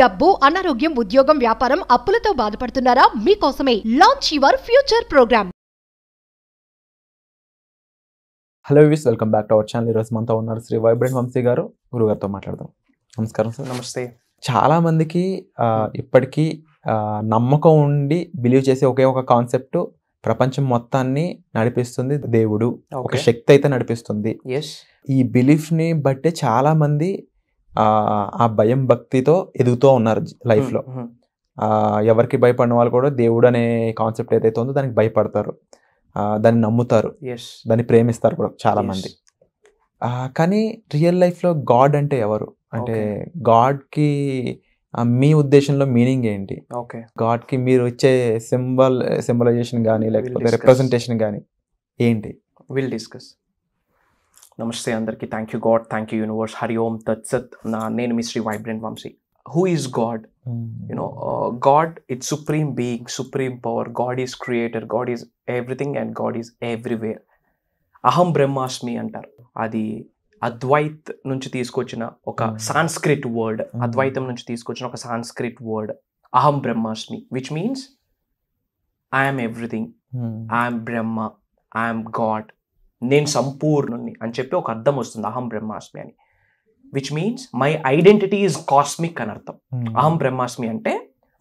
డబ్బు అనారోగ్యం ఉద్యోగం వ్యాపారం అప్పులతో బాధపడుతున్నారా మీకోసమే launch your future programme hello viewers welcome back to our channel ఈరోజు మనతో ఉన్నారు శ్రీ వైబ్రెంట్ వంశీ గారు గురుగారితో మాట్లాడదాం నమస్కారం సార్ నమస్తే చాలామందికి ఇప్పటికీ నమ్మకం ఉండి బిలీవ్ చేసే ఒకే ఒక కాన్సెప్ట్ ప్రపంచం మొత్తాన్ని నడిపిస్తుంది దేవుడు ఒక శక్తి అయితే నడిపిస్తుంది ఈ బిలీఫ్ని బట్టే చాలామంది ఆ భయం భక్తితో ఎదుగుతూ ఉన్నారు లైఫ్లో ఎవరికి భయపడిన వాళ్ళు కూడా దేవుడు అనే కాన్సెప్ట్ ఏదైతే ఉందో దానికి భయపడతారు దాన్ని నమ్ముతారు దాన్ని ప్రేమిస్తారు కూడా చాలా మంది కానీ రియల్ లైఫ్లో గాడ్ అంటే ఎవరు అంటే గాడ్కి మీ ఉద్దేశంలో మీనింగ్ ఏంటి ఓకే గాడ్కి మీరు ఇచ్చే సింబల్ సింబలైజేషన్ కానీ లేకపోతే రిప్రజెంటేషన్ కానీ ఏంటి విల్ డిస్కస్ నమస్తే అందరికీ thank you God thank you universe Hari ఓం తత్సత్ నా నేను మీ Shri vibrant Vamsi who is God you know God it's supreme being supreme power God is creator God is everything and God is everywhere అహం బ్రహ్మాస్మి అంటారు అది అద్వైత్ నుంచి తీసుకొచ్చిన ఒక సాంస్క్రిట్ hmm. Word hmm. అద్వైతం నుంచి తీసుకొచ్చిన ఒక సాంస్క్రిట్ వర్డ్ అహం బ్రహ్మాస్మి which means I'm everything I'm Brahma I'm God నేను సంపూర్ణుణ్ణి అని చెప్పి ఒక అర్థం వస్తుంది అహం బ్రహ్మాస్మి అని which means my identity is cosmic అని అర్థం hmm. అహం బ్రహ్మాస్మి అంటే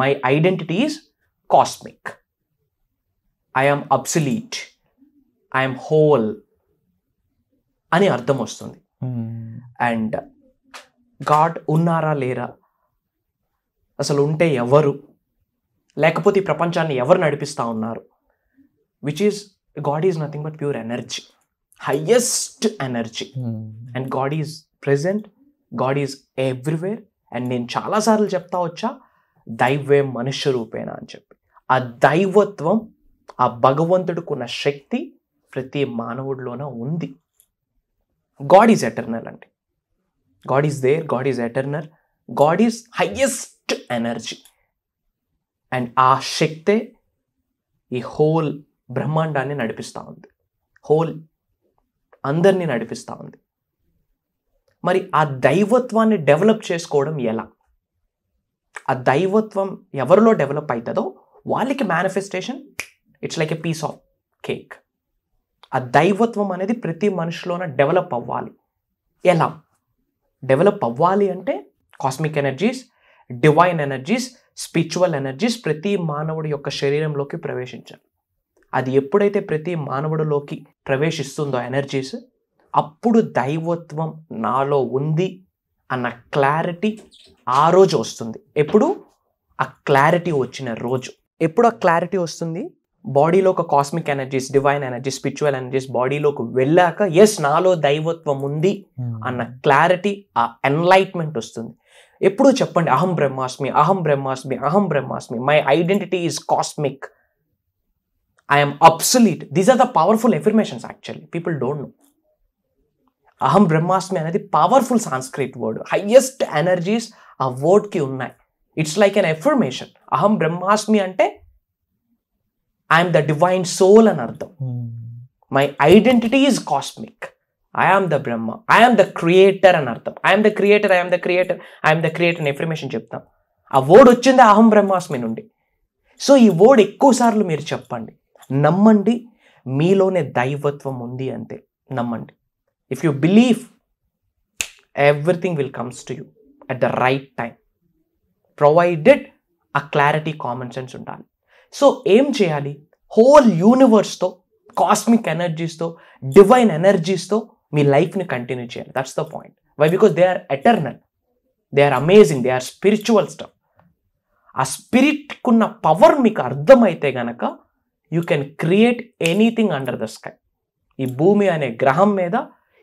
my identity is cosmic I'm absolute I'm whole అని అర్థం వస్తుంది అండ్ hmm. గాడ్ ఉన్నారా లేరా అసలు ఉంటే ఎవరు లేకపోతే ఈ ప్రపంచాన్ని ఎవరు నడిపిస్తూ ఉన్నారు which is God is nothing but pure energy highest energy and God is present God is everywhere and నేను చాలాసార్లు చెప్తా వచ్చా దైవే మనుష్య రూపేణ అని చెప్పి ఆ దైవత్వం ఆ భగవంతుడుకున్న శక్తి ప్రతి మానవుడిలోన ఉంది గాడ్ ఈజ్ ఎటర్నల్ అండి God is there God is eternal God is highest energy and ఆ శక్తే ఈ హోల్ బ్రహ్మాండాన్ని నడిపిస్తూ ఉంది హోల్ అందరినీ నడిపిస్తూ ఉంది మరి ఆ దైవత్వాన్ని డెవలప్ చేసుకోవడం ఎలా ఆ దైవత్వం ఎవరిలో డెవలప్ అవుతుందో వాళ్ళకి manifestation it's like a piece of cake ఆ దైవత్వం అనేది ప్రతి మనిషిలోన డెవలప్ అవ్వాలి ఎలా డెవలప్ అవ్వాలి అంటే cosmic energies divine energies spiritual energies ప్రతి మానవుడి యొక్క శరీరంలోకి ప్రవేశించాలి అది ఎప్పుడైతే ప్రతి మానవుడిలోకి ప్రవేశిస్తుందో ఎనర్జీస్ అప్పుడు దైవత్వం నాలో ఉంది అన్న క్లారిటీ ఆ రోజు వస్తుంది ఎప్పుడు ఆ క్లారిటీ వచ్చిన రోజు ఎప్పుడు ఆ క్లారిటీ వస్తుంది బాడీలో ఒక cosmic energies divine energies spiritual energies బాడీలోకి వెళ్ళాక ఎస్ నాలో దైవత్వం ఉంది hmm. అన్న క్లారిటీ ఆ ఎన్లైట్మెంట్ వస్తుంది ఎప్పుడూ చెప్పండి అహం బ్రహ్మాస్మి అహం బ్రహ్మాస్మి అహం బ్రహ్మాస్మి my identity is cosmic I am absolute these are the powerful affirmations actually people don't know అహం బ్రహ్మాస్మి అనేది powerful Sanskrit word highest energies ఆ వర్డ్కి ఉన్నాయి ఇట్స్ లైక్ అన్ ఎఫర్మేషన్ అహం బ్రహ్మాస్మి అంటే ఐఎమ్ ద డివైన్ సోల్ అని అర్థం my identity is cosmic I am the Brahma I am the creator అని అర్థం I'm the creator I'm the creator I'm the creator అని ఎఫర్మేషన్ చెప్తాం ఆ వర్డ్ వచ్చింది అహం బ్రహ్మాస్మి నుండి సో ఈ వర్డ్ ఎక్కువసార్లు మీరు చెప్పండి నమ్మండి మీలోనే దైవత్వం ఉంది అంతే నమ్మండి if you believe everything will comes to you at the right time provided ఆ క్లారిటీ కామన్ సెన్స్ ఉండాలి సో ఏం చేయాలి హోల్ యూనివర్స్తో కాస్మిక్ ఎనర్జీస్తో డివైన్ ఎనర్జీస్తో మీ లైఫ్ని కంటిన్యూ చేయాలి that's the point why because they are eternal they are amazing they are spiritual stuff ఆ స్పిరిట్కున్న పవర్ మీకు అర్థమైతే గనక you can create anything under the sky ఈ భూమి అనే గ్రహం మీద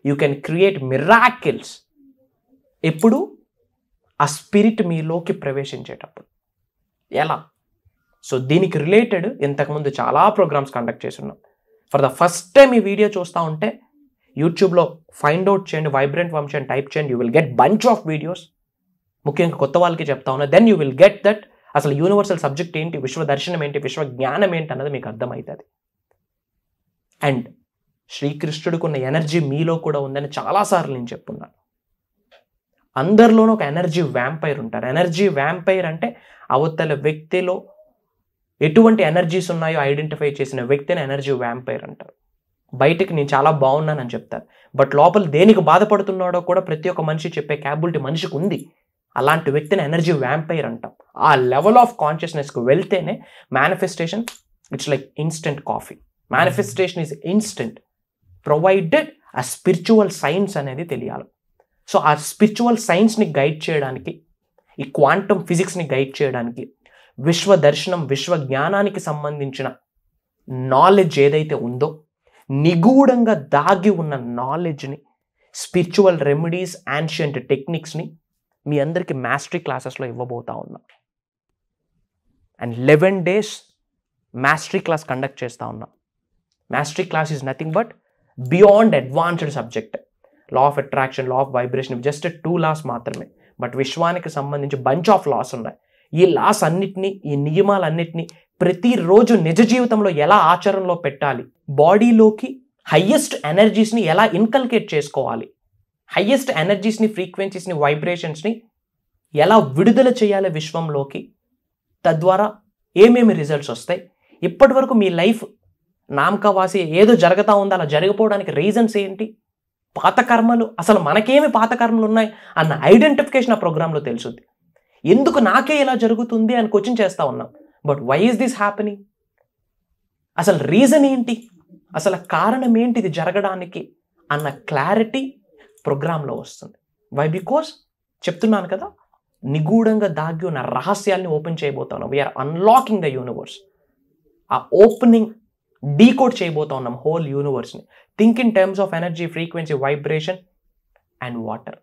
యూ కెన్ క్రియేట్ మిరాకిల్స్ ఎప్పుడు ఆ స్పిరిట్ మీలోకి ప్రవేశించేటప్పుడు ఎలా సో దీనికి రిలేటెడ్ ఇంతకుముందు చాలా ప్రోగ్రామ్స్ కండక్ట్ చేస్తున్నాం ఫర్ ద ఫస్ట్ టైం ఈ వీడియో చూస్తూ ఉంటే యూట్యూబ్లో ఫైండ్ అవుట్ చేయండి వైబ్రెంట్ వంశం టైప్ చేయండి you will get bunch of videos ముఖ్యంగా కొత్త వాళ్ళకి చెప్తా ఉన్నా then you will get that అసలు యూనివర్సల్ సబ్జెక్ట్ ఏంటి విశ్వ దర్శనం ఏంటి విశ్వ జ్ఞానం ఏంటి అన్నది మీకు అర్థమవుతుంది అండ్ శ్రీకృష్ణుడికి ఉన్న ఎనర్జీ మీలో కూడా ఉందని చాలాసార్లు నేను చెప్పున్నాను అందరిలోనూ ఒక ఎనర్జీ వ్యాంపైర్ ఉంటారు ఎనర్జీ వ్యాంపైర్ అంటే అవతల వ్యక్తిలో ఎటువంటి ఎనర్జీస్ ఉన్నాయో ఐడెంటిఫై చేసిన వ్యక్తిని ఎనర్జీ వ్యాంపైర్ అంటారు బయటకు నేను చాలా బాగున్నానని చెప్తారు బట్ లోపల దేనికి బాధపడుతున్నాడో కూడా ప్రతి ఒక్క మనిషి చెప్పే క్యాబిలిటీ మనిషికి ఉంది అలాంటి వ్యక్తిని ఎనర్జీ వ్యాంపైర్ అంటాం ఆ లెవెల్ ఆఫ్ కాన్షియస్నెస్కి వెళ్తేనే manifestation it's like instant coffee manifestation is instant provided ఆ స్పిరిచువల్ సైన్స్ అనేది తెలియాలి సో ఆ స్పిరిచువల్ సైన్స్ని గైడ్ చేయడానికి ఈ క్వాంటమ్ ఫిజిక్స్ని గైడ్ చేయడానికి విశ్వ దర్శనం విశ్వ జ్ఞానానికి సంబంధించిన నాలెడ్జ్ ఏదైతే ఉందో నిగూఢంగా దాగి ఉన్న నాలెడ్జ్ని స్పిరిచువల్ రెమెడీస్ యాన్షియంట్ టెక్నిక్స్ని మీ అందరికీ మాస్టరీ క్లాసెస్లో ఇవ్వబోతా ఉన్నాం and eleven days mastery class conduct చేస్తూ ఉన్నాం mastery class is nothing but beyond advanced subject law of attraction law of vibration just two laws మాత్రమే బట్ విశ్వానికి సంబంధించి బంచ్ ఆఫ్ లాస్ ఉన్నాయి ఈ లాస్ అన్నిటినీ ఈ నియమాలన్నిటినీ ప్రతిరోజు నిజ జీవితంలో ఎలా ఆచరణలో పెట్టాలి బాడీలోకి హయ్యెస్ట్ ఎనర్జీస్ని ఎలా ఇన్కల్కేట్ చేసుకోవాలి హయ్యెస్ట్ ఎనర్జీస్ని ఫ్రీక్వెన్సీస్ని వైబ్రేషన్స్ని ఎలా విడుదల చేయాలి విశ్వంలోకి తద్వారా ఏమేమి రిజల్ట్స్ వస్తాయి ఇప్పటి వరకు మీ లైఫ్ నామకవాసి ఏదో జరుగుతూ ఉందో అలా జరగపోవడానికి రీజన్స్ ఏంటి పాత కర్మలు అసలు మనకేమి పాత కర్మలు ఉన్నాయి అన్న ఐడెంటిఫికేషన్ ఆ ప్రోగ్రాంలో తెలుసుద్ది ఎందుకు నాకే ఇలా జరుగుతుంది అని క్వశ్చన్ చేస్తూ ఉన్నాం but why is this happening అసలు రీజన్ ఏంటి అసలు కారణం ఏంటి ఇది జరగడానికి అన్న క్లారిటీ ప్రోగ్రాంలో వస్తుంది వై బికాస్ చెప్తున్నాను కదా నిగూఢంగా దాగి ఉన్న రహస్యాల్ని ఓపెన్ చేయబోతాను వీఆర్ అన్లాకింగ్ ద యూనివర్స్ ఆ ఓపెనింగ్ డీకోడ్ చేయబోతా ఉన్నాం హోల్ యూనివర్స్ని think in terms of energy frequency vibration and water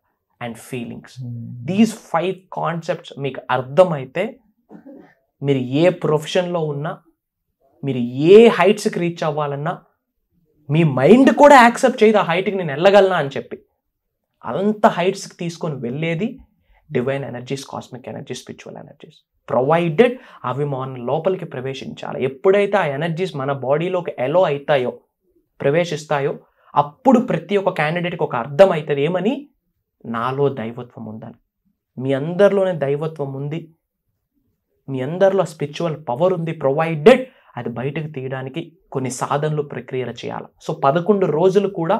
and feelings these five concepts మీకు అర్థమైతే మీరు ఏ ప్రొఫెషన్లో ఉన్నా మీరు ఏ హైట్స్కి రీచ్ అవ్వాలన్నా మీ మైండ్ కూడా యాక్సెప్ట్ చేయదు ఆ హైట్కి నేను వెళ్ళగలనా అని చెప్పి అంత హైట్స్కి తీసుకొని వెళ్ళేది divine energies cosmic energies spiritual energies provided అవి మన లోపలికి ప్రవేశించాలి ఎప్పుడైతే ఆ ఎనర్జీస్ మన బాడీలోకి ఎలో అవుతాయో ప్రవేశిస్తాయో అప్పుడు ప్రతి ఒక్క క్యాండిడేట్కి ఒక అర్థం అవుతుంది ఏమని నాలో దైవత్వం ఉందని మీ అందరిలోనే దైవత్వం ఉంది మీ అందరిలో స్పిరిచువల్ పవర్ ఉంది ప్రొవైడెడ్ అది బయటకు తీయడానికి కొన్ని సాధనలు ప్రక్రియలు చేయాలి సో పదకొండు రోజులు కూడా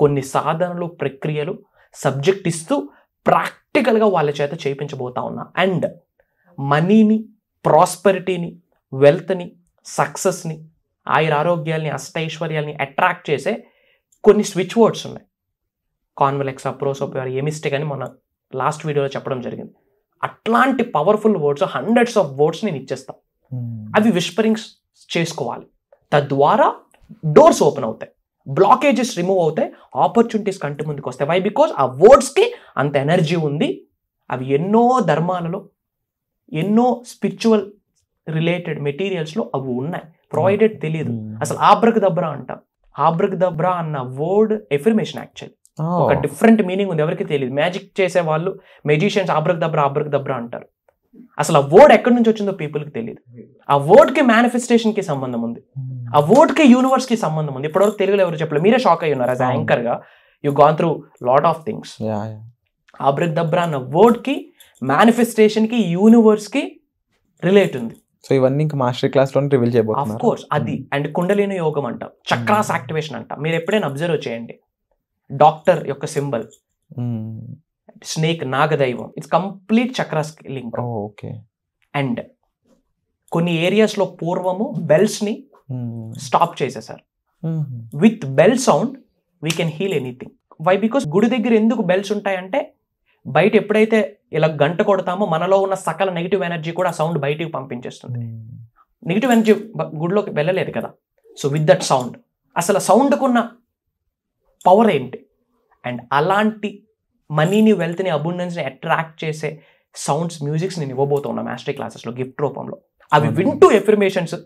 కొన్ని సాధనలు ప్రక్రియలు సబ్జెక్ట్ ఇస్తూ ప్రాక్ ప్రాక్టికల్గా వాళ్ళ చేత చేయించబోతా ఉన్నా అండ్ మనీని ప్రాస్పెరిటీని వెల్త్ని సక్సెస్ని ఆయుర ఆరోగ్యాల్ని అష్టైశ్వర్యాల్ని అట్రాక్ట్ చేసే కొన్ని స్విచ్ వర్డ్స్ ఉన్నాయి కాన్వెలెక్స్ అప్రోసోపియర్ ఎమిస్టేక్ అని మన లాస్ట్ వీడియోలో చెప్పడం జరిగింది అట్లాంటి powerful words hundreds of words నేను ఇచ్చేస్తాను అవి విస్పరింగ్స్ చేసుకోవాలి తద్వారా డోర్స్ ఓపెన్ అవుతాయి బ్లాకేజెస్ రిమూవ్ అవుతాయి ఆపర్చునిటీస్ కంటి ముందుకు వస్తాయి వై బికాస్ ఆ వర్డ్స్కి అంత ఎనర్జీ ఉంది అవి ఎన్నో ధర్మాలలో ఎన్నో స్పిరిచువల్ రిలేటెడ్ మెటీరియల్స్లో అవి ఉన్నాయి ప్రొవైడెడ్ hmm. తెలియదు hmm. అసలు ఆబ్రక్ దబ్రా అంట ఆబ్రక్ దబ్రా అన్న వర్డ్ ఎఫర్మేషన్ యాక్చువల్ ఒక డిఫరెంట్ మీనింగ్ ఉంది ఎవరికి తెలియదు మ్యాజిక్ చేసే వాళ్ళు మెజిషియన్స్ ఆబ్రక్ దబ్రా ఆబ్రక్ దబ్రా అంటారు అసలు ఆ వర్డ్ ఎక్కడి నుంచి వచ్చిందో పీపుల్కి తెలియదు ఆ వర్డ్కి మేనిఫెస్టేషన్కి సంబంధం ఉంది hmm. ఆ ఓట్కి యూనివర్స్కి సంబంధం ఉంది ఇప్పటివరకు తెలుగులో ఎవరు చెప్పలేదు మీరే షాక్ అయ్యి ఉన్నారు యాంకర్ గా you gone through lot of things abracadabra అన్న కి యూనివర్స్ కి రిలేట్ ఉంది సో ఇవన్నీ ఇంకా మాస్టర్ క్లాస్ లో రివీల్ చేయబోతున్నారు ఆఫ్ కోర్స్ అది అండ్ hmm. కుండలిని యోగం అంట చక్రాస్ యాక్టివేషన్ hmm. అంట మీరు ఎప్పుడైనా అబ్జర్వ్ చేయండి డాక్టర్ యొక్క సింబల్ స్నేక్ hmm. నాగదైవం it's complete chakras link okay oh, and కొన్ని ఏరియాస్లో పూర్వము బెల్స్ని స్టాప్ చేసేసారు with bell sound we can heal anything why because గుడి దగ్గర ఎందుకు బెల్స్ ఉంటాయంటే బయట ఎప్పుడైతే ఇలా గంట కొడతామో మనలో ఉన్న సకల నెగిటివ్ ఎనర్జీ కూడా సౌండ్ బయటికి పంపించేస్తుంది నెగిటివ్ hmm. ఎనర్జీ గుడిలోకి వెళ్ళలేదు కదా సో విత్ దట్ సౌండ్ అసలు సౌండ్కున్న పవర్ ఏంటి అండ్ అలాంటి మనీని వెల్త్ని అబుండెన్స్ని అట్రాక్ట్ చేసే సౌండ్స్ మ్యూజిక్స్ నేను ఇవ్వబోతున్నా మాస్టర్ క్లాసెస్లో గిఫ్ట్ రూపంలో అవి hmm. వింటూ ఎఫర్మేషన్స్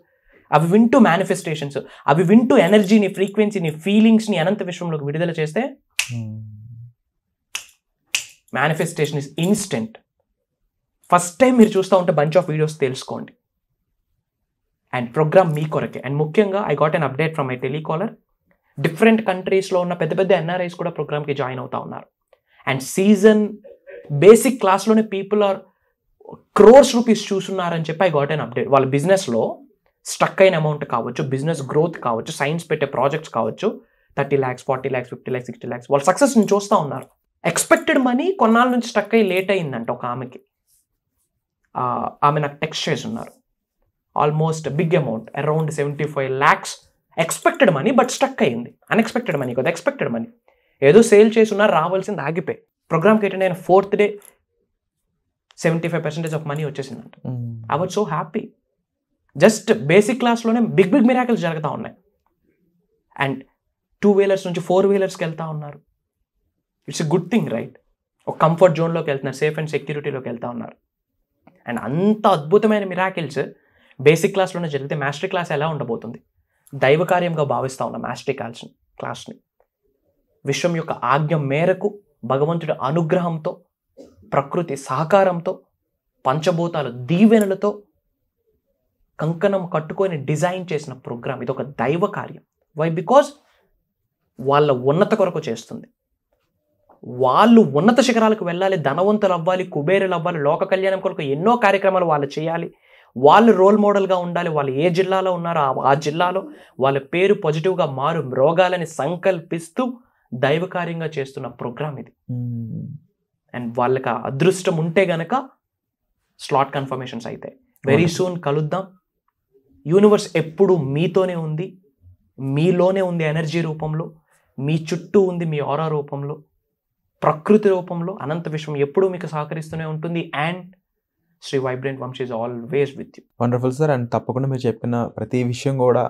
అవి వింటూ మేనిఫెస్టేషన్స్ అవి వింటూ ఎనర్జీని ఫ్రీక్వెన్సీని ఫీలింగ్స్ని అనంత విశ్వంలోకి విడుదల చేస్తే manifestation is instant first time మీరు చూస్తూ ఉంటే బంచ్ ఆఫ్ వీడియోస్ తెలుసుకోండి అండ్ ప్రోగ్రామ్ మీ కొరకే అండ్ ముఖ్యంగా I got an update from my telecaller different కంట్రీస్లో ఉన్న పెద్ద పెద్ద ఎన్ఆర్ఐస్ కూడా ప్రోగ్రామ్కి జాయిన్ అవుతా ఉన్నారు అండ్ సీజన్ బేసిక్ క్లాస్లోనే పీపుల్ ఆర్ క్రోర్స్ రూపీస్ చూస్తున్నారని చెప్పి ఐ గాట్ అన్ అప్డేట్ వాళ్ళ బిజినెస్లో స్టక్ అయిన అమౌంట్ కావచ్చు బిజినెస్ గ్రోత్ కావచ్చు సైన్స్ పెట్టే ప్రాజెక్ట్స్ కావచ్చు thirty lakhs forty lakhs fifty lakhs sixty lakhs వాళ్ళు సక్సెస్ నుంచి చూస్తూ ఉన్నారు ఎక్స్పెక్టెడ్ మనీ కొన్నాళ్ళ నుంచి స్టక్ అయ్యి లేట్ అయిందంట ఒక ఆమెకి ఆమె నాకు టెక్స్ట్ చేసి ఉన్నారు almost big amount around seventy five lakhs expected money but stuck అయింది అన్ఎక్స్పెక్టెడ్ మనీ కదా ఎక్స్పెక్టెడ్ మనీ ఏదో సేల్ చేసి ఉన్నారు రావాల్సింది ఆగిపోయి ప్రోగ్రామ్కి ఏంటంటే నేను fourth day seventy five percentage of money వచ్చేసిందంట I was so happy just basic క్లాస్లోనే బిగ్ బిగ్ మిరాకిల్స్ జరుగుతూ ఉన్నాయి అండ్ టూ వీలర్స్ నుంచి ఫోర్ వీలర్స్కి వెళ్తూ ఉన్నారు it's a good thing right ఒక కంఫర్ట్ జోన్లోకి వెళ్తున్నారు సేఫ్ అండ్ సెక్యూరిటీలోకి వెళ్తూ ఉన్నారు అండ్ అంత అద్భుతమైన మిరాకిల్స్ బేసిక్ క్లాస్లోనే జరిగితే మాస్టర్ క్లాస్ ఎలా ఉండబోతుంది దైవకార్యంగా భావిస్తూ ఉన్నా మాస్టర్ క్లాస్ క్లాస్ని విశ్వం యొక్క ఆజ్ఞ మేరకు భగవంతుడి అనుగ్రహంతో ప్రకృతి సహకారంతో పంచభూతాలు దీవెనలతో కంకణం కట్టుకొని డిజైన్ చేసిన ప్రోగ్రామ్ ఇది ఒక దైవ కార్యం వై బికాజ్ వాళ్ళ ఉన్నత కొరకు చేస్తుంది వాళ్ళు ఉన్నత శిఖరాలకు వెళ్ళాలి ధనవంతులు అవ్వాలి కుబేరులు అవ్వాలి లోక కళ్యాణం కొరకు ఎన్నో కార్యక్రమాలు వాళ్ళు చేయాలి వాళ్ళు రోల్ మోడల్గా ఉండాలి వాళ్ళు ఏ జిల్లాలో ఉన్నారో ఆ జిల్లాలో వాళ్ళ పేరు పాజిటివ్గా మారు రోగాలని సంకల్పిస్తూ దైవకార్యంగా చేస్తున్న ప్రోగ్రామ్ ఇది అండ్ hmm. వాళ్ళకి అదృష్టం ఉంటే గనక స్లాట్ కన్ఫర్మేషన్స్ అయితే వెరీ సూన్ కలుద్దాం యూనివర్స్ ఎప్పుడు మీతోనే ఉంది మీలోనే ఉంది ఎనర్జీ రూపంలో మీ చుట్టూ ఉంది మీ ఆరా రూపంలో ప్రకృతి రూపంలో అనంత విశ్వం ఎప్పుడూ మీకు సహకరిస్తూనే ఉంటుంది and Shri vibrant Vamsh is always with you wonderful sir and తప్పకుండా మీరు చెప్పిన ప్రతి విషయం కూడా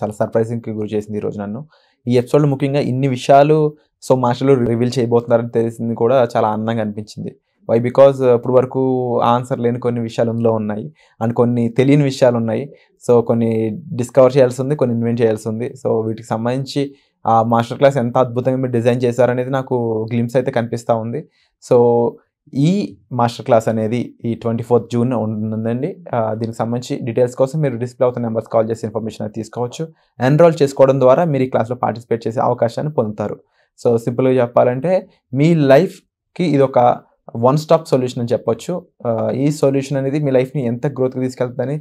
చాలా సర్ప్రైజింగ్కి గురి చేసింది ఈరోజు నన్ను ఈ ఎపిసోడ్లో ముఖ్యంగా ఇన్ని విషయాలు సో మాస్టర్లు రివీల్ చేయబోతున్నారని తెలిసింది కూడా చాలా ఆనందంగా అనిపించింది వై బికాజ్ uh, ఇప్పుడు వరకు ఆన్సర్ లేని కొన్ని విషయాలు ఇందులో ఉన్నాయి అండ్ కొన్ని తెలియని విషయాలు ఉన్నాయి సో కొన్ని డిస్కవర్ చేయాల్సి ఉంది కొన్ని ఇన్వెంట్ చేయాల్సి ఉంది సో వీటికి సంబంధించి ఆ మాస్టర్ క్లాస్ ఎంత అద్భుతంగా మీరు డిజైన్ చేశారనేది నాకు గ్లిమ్స్ అయితే కనిపిస్తూ ఉంది సో ఈ మాస్టర్ క్లాస్ అనేది ఈ ట్వంటీ ఫోర్త్ జూన్ ఉంటుందండి దీనికి సంబంధించి డీటెయిల్స్ కోసం మీరు డిస్ప్లే అవుతున్న నెంబర్స్ కాల్ చేసి ఇన్ఫర్మేషన్ అయితే తీసుకోవచ్చు ఎన్రోల్ చేసుకోవడం ద్వారా మీరు ఈ క్లాస్లో పార్టిసిపేట్ చేసే అవకాశాన్ని పొందుతారు సో సింపుల్గా చెప్పాలంటే మీ లైఫ్కి ఇది ఒక వన్ స్టాప్ సొల్యూషన్ అని చెప్పొచ్చు ఈ సొల్యూషన్ అనేది మీ లైఫ్ని ఎంత గ్రోత్కి తీసుకెళ్తుందని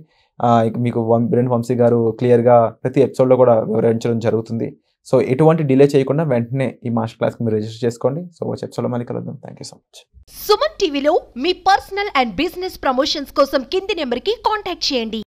మీకు బ్రెండ్ వంశీ గారు క్లియర్గా ప్రతి ఎపిసోడ్లో కూడా వివరించడం జరుగుతుంది సో ఎటువంటి డిలే చేయకుండా వెంటనే ఈ మాస్టర్ క్లాస్కి మీరు రిజిస్టర్ చేసుకోండి సో వచ్చే ఎపిసోడ్లో మళ్ళీ కలుద్దాం thank you so much Suman టీవీలో మీ పర్సనల్ అండ్ బిజినెస్ ప్రమోషన్స్ కోసం కింది నెంబర్కి కాంటాక్ట్ చేయండి